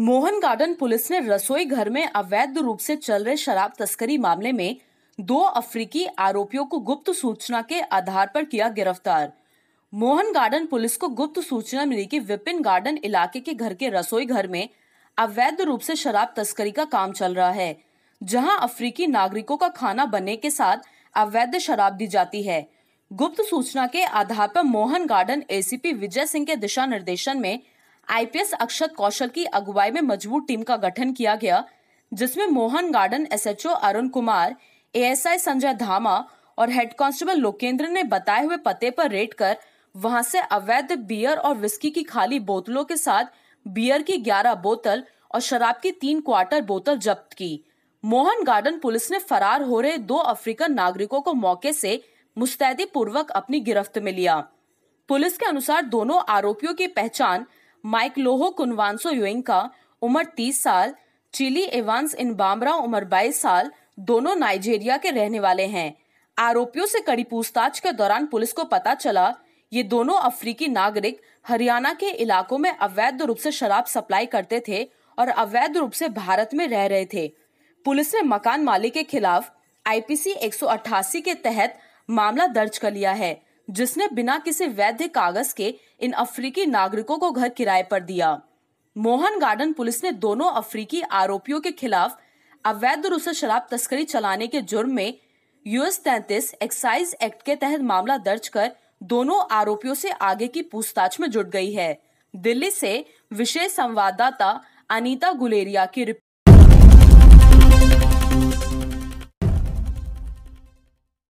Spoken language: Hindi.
मोहन गार्डन पुलिस ने रसोई घर में अवैध रूप से चल रहे शराब तस्करी मामले में दो अफ्रीकी आरोपियों को गुप्त सूचना के आधार पर किया गिरफ्तार मोहन गार्डन पुलिस को गुप्त सूचना मिली कि विपिन गार्डन इलाके के घर के रसोई घर में अवैध रूप से शराब तस्करी का काम चल रहा है जहां अफ्रीकी नागरिकों का खाना बनने के साथ अवैध शराब दी जाती है गुप्त सूचना के आधार पर मोहन गार्डन एसीपी विजय सिंह के दिशा निर्देशन में आईपीएस अक्षत कौशल की अगुवाई में मजबूत टीम का गठन किया गया जिसमें Mohan garden SHO Arun Kumar ASI Sanjay Dhama और हेड कांस्टेबल लोकेंद्र ने बताए हुए पते पर रेड कर वहां से अवैध बियर और विस्की की खाली बोतलों के साथ बियर की 11 बोतल और शराब की तीन क्वार्टर बोतल जब्त की मोहन गार्डन पुलिस ने फरार हो रहे दो अफ्रीकन नागरिकों को मौके से मुस्तैदी पूर्वक अपनी गिरफ्त में लिया पुलिस के अनुसार दोनों आरोपियों की पहचान लोहो कुनवानसो योइंका उम्र 30 साल चिली एवांस इन बामरा उम्र 22 साल दोनों नाइजेरिया के रहने वाले हैं आरोपियों से कड़ी पूछताछ के दौरान पुलिस को पता चला ये दोनों अफ्रीकी नागरिक हरियाणा के इलाकों में अवैध रूप से शराब सप्लाई करते थे और अवैध रूप से भारत में रह रहे थे पुलिस ने मकान मालिक के खिलाफ आईपीसी 188 के तहत मामला दर्ज कर लिया है जिसने बिना किसी वैध कागज के इन अफ्रीकी नागरिकों को घर किराए पर दिया मोहन गार्डन पुलिस ने दोनों अफ्रीकी आरोपियों के खिलाफ अवैध रूप से शराब तस्करी चलाने के जुर्म में यूएस तैतीस एक्साइज एक्ट के तहत मामला दर्ज कर दोनों आरोपियों से आगे की पूछताछ में जुट गई है दिल्ली से विशेष संवाददाता अनीता गुलेरिया की